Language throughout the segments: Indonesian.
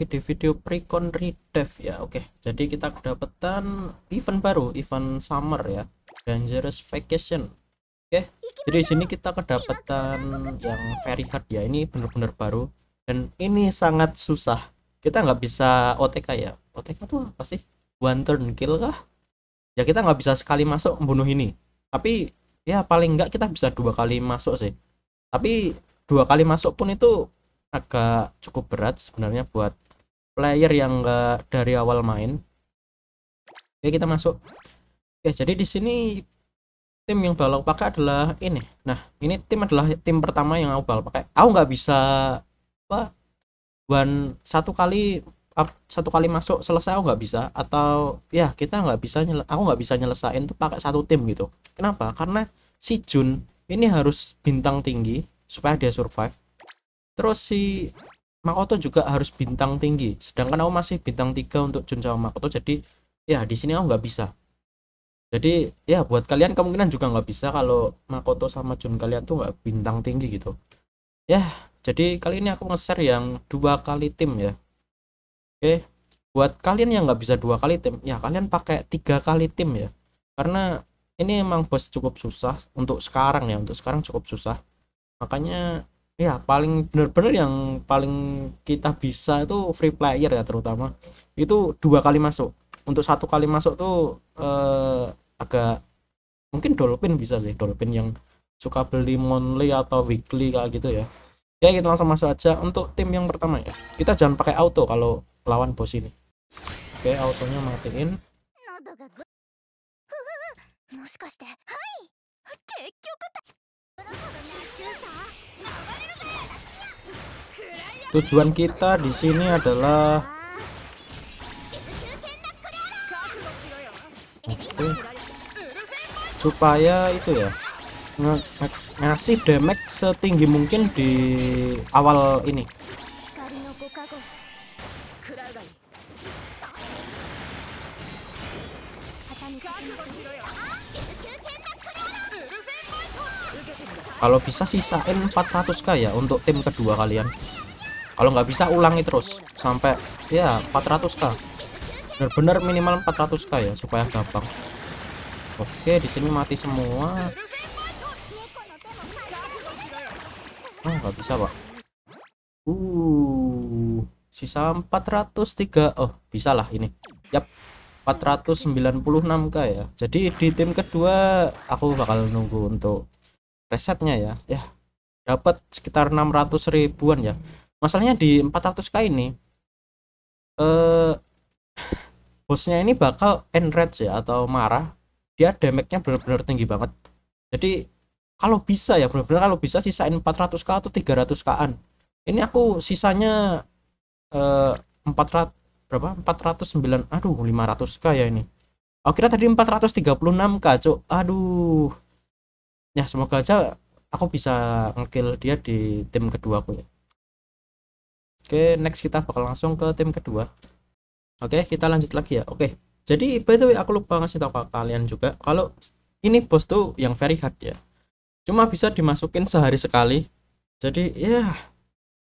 lagi di video precon redev ya oke okay. jadi kita kedapetan event baru event summer ya dangerous vacation oke okay. jadi di sini kita kedapetan yang very hard ya ini bener-bener baru dan ini sangat susah kita nggak bisa OTK ya OTK tuh apa sih one turn kill kah ya kita nggak bisa sekali masuk membunuh ini tapi ya paling nggak kita bisa dua kali masuk sih tapi dua kali masuk pun itu agak cukup berat sebenarnya buat player yang enggak dari awal main. Oke, kita masuk. Oke, jadi di sini tim yang balok pakai adalah ini. Nah, ini tim adalah tim pertama yang aku balok pakai. Aku nggak bisa apa one satu kali satu kali masuk selesai aku nggak bisa atau ya kita nggak bisa aku nggak bisa nyelesain tuh pakai satu tim gitu. Kenapa? Karena si Jun ini harus bintang tinggi supaya dia survive. Terus si Makoto juga harus bintang tinggi sedangkan aku masih bintang tiga untuk Jun sama Makoto jadi ya di sini aku nggak bisa jadi ya buat kalian kemungkinan juga nggak bisa kalau Makoto sama Jun kalian tuh nggak bintang tinggi gitu ya jadi kali ini aku nge-share yang dua kali tim ya oke buat kalian yang nggak bisa dua kali tim ya kalian pakai tiga kali tim ya karena ini emang bos cukup susah untuk sekarang ya untuk sekarang cukup susah makanya ya paling bener-bener yang paling kita bisa itu free player ya terutama itu dua kali masuk untuk satu kali masuk tuh eh, agak mungkin dolphin bisa sih dolphin yang suka beli monthly atau weekly kayak gitu ya ya kita langsung masuk aja untuk tim yang pertama ya kita jangan pakai auto kalau lawan bos ini oke autonya matiin Tujuan kita di sini adalah okay. supaya itu ya ng ngasih damage setinggi mungkin di awal ini. kalau bisa sisain 400k ya untuk tim kedua kalian kalau nggak bisa ulangi terus sampai ya 400k benar-benar minimal 400k ya supaya gampang oke di sini mati semua oh nggak bisa pak uh sisa 403 oh bisa lah ini yap 496k ya jadi di tim kedua aku bakal nunggu untuk resetnya ya ya dapat sekitar 600 ribuan ya masalahnya di 400k ini eh bosnya ini bakal enrage ya atau marah dia damage-nya benar-benar tinggi banget jadi kalau bisa ya benar-benar kalau bisa sisain 400k atau 300k-an ini aku sisanya eh, 400 berapa 409 aduh 500k ya ini akhirnya tadi 436k cuk aduh ya semoga aja aku bisa ngekill dia di tim kedua aku ya oke next kita bakal langsung ke tim kedua oke kita lanjut lagi ya oke jadi by the way aku lupa ngasih tau ke kalian juga kalau ini bos tuh yang very hard ya cuma bisa dimasukin sehari sekali jadi ya yeah,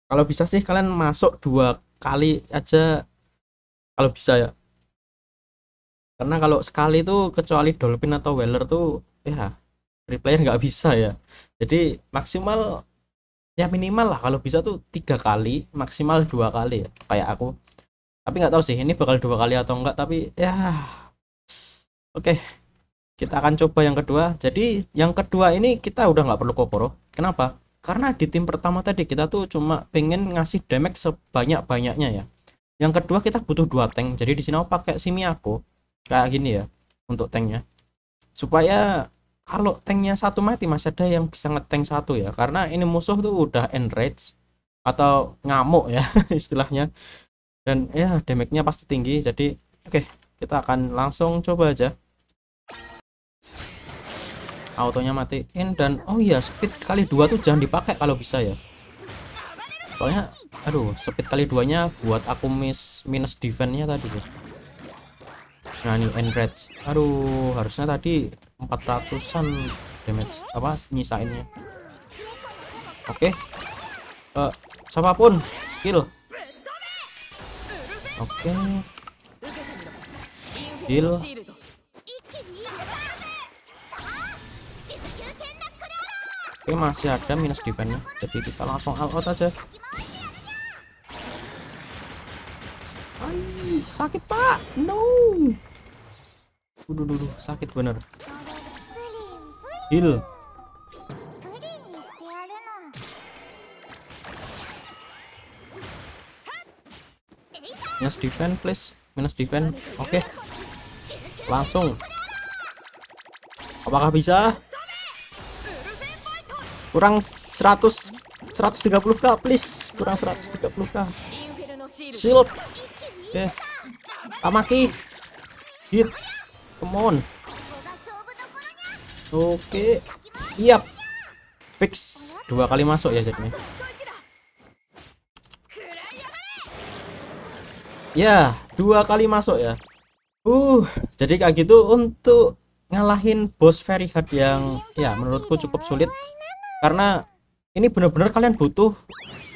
kalau bisa sih kalian masuk dua kali aja kalau bisa ya karena kalau sekali tuh kecuali dolphin atau weller tuh ya yeah, replayer nggak bisa ya jadi maksimal ya minimal lah kalau bisa tuh tiga kali maksimal dua kali ya kayak aku tapi nggak tahu sih ini bakal dua kali atau enggak tapi ya oke okay. kita akan coba yang kedua jadi yang kedua ini kita udah nggak perlu kokoro kenapa karena di tim pertama tadi kita tuh cuma pengen ngasih damage sebanyak-banyaknya ya yang kedua kita butuh dua tank jadi di sini aku pakai simi aku kayak gini ya untuk tanknya supaya kalau tanknya satu mati masih ada yang bisa ngeteng satu ya karena ini musuh tuh udah enrage atau ngamuk ya istilahnya dan ya damage-nya pasti tinggi jadi oke okay, kita akan langsung coba aja autonya matiin dan oh iya speed kali dua tuh jangan dipakai kalau bisa ya soalnya aduh speed kali duanya buat aku miss minus defense-nya tadi sih nah ini enrage aduh harusnya tadi 400-an damage apa nyisainnya oke okay. uh, eh, siapapun skill oke okay. skill oke okay, masih ada minus defense -nya. jadi kita langsung all out aja Ay, sakit pak no Duh, duh, duh, sakit bener heal minus defense please minus defense oke okay. langsung apakah bisa kurang 100 130k please kurang 130k shield oke okay. amaki hit come on Oke. Yap. Fix. Dua kali masuk ya jadinya. Ya, dua kali masuk ya. Uh, jadi kayak gitu untuk ngalahin boss very hard yang ya menurutku cukup sulit karena ini bener-bener kalian butuh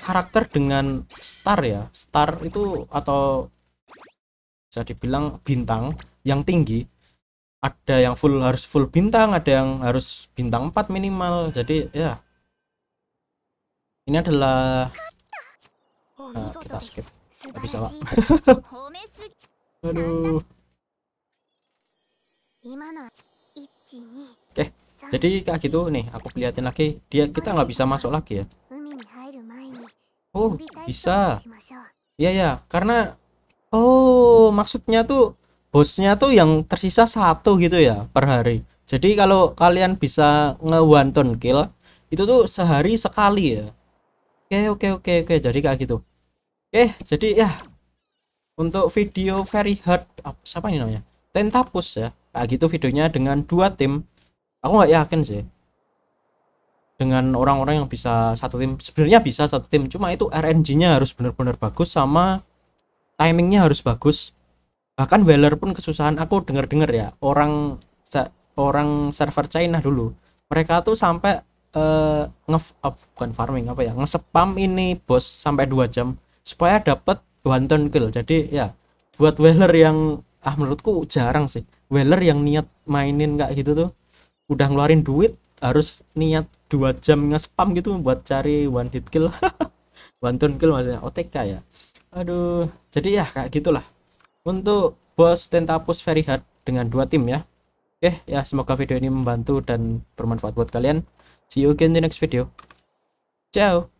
karakter dengan star ya. Star itu atau bisa dibilang bintang yang tinggi ada yang full harus full bintang ada yang harus bintang 4 minimal jadi ya ini adalah nah, kita skip Gak bisa pak aduh oke jadi kayak gitu nih aku liatin lagi dia kita nggak bisa masuk lagi ya oh bisa iya ya karena oh maksudnya tuh bosnya tuh yang tersisa satu gitu ya per hari jadi kalau kalian bisa nge one kill itu tuh sehari sekali ya oke oke oke oke jadi kayak gitu oke jadi ya untuk video very hard apa siapa ini namanya tentapus ya kayak gitu videonya dengan dua tim aku nggak yakin sih dengan orang-orang yang bisa satu tim sebenarnya bisa satu tim cuma itu RNG-nya harus benar-benar bagus sama timingnya harus bagus bahkan weler pun kesusahan aku denger dengar ya orang orang server China dulu mereka tuh sampai uh, nge oh, bukan farming apa ya ngesepam ini bos sampai dua jam supaya dapat wanton kill jadi ya buat weler yang ah menurutku jarang sih weler yang niat mainin kayak gitu tuh udah ngeluarin duit harus niat dua jam nge-spam gitu buat cari one hit kill one turn kill maksudnya OTK ya aduh jadi ya kayak gitulah untuk bos Tentapus Very Hard dengan dua tim ya. Oke, ya semoga video ini membantu dan bermanfaat buat kalian. See you again di next video. Ciao.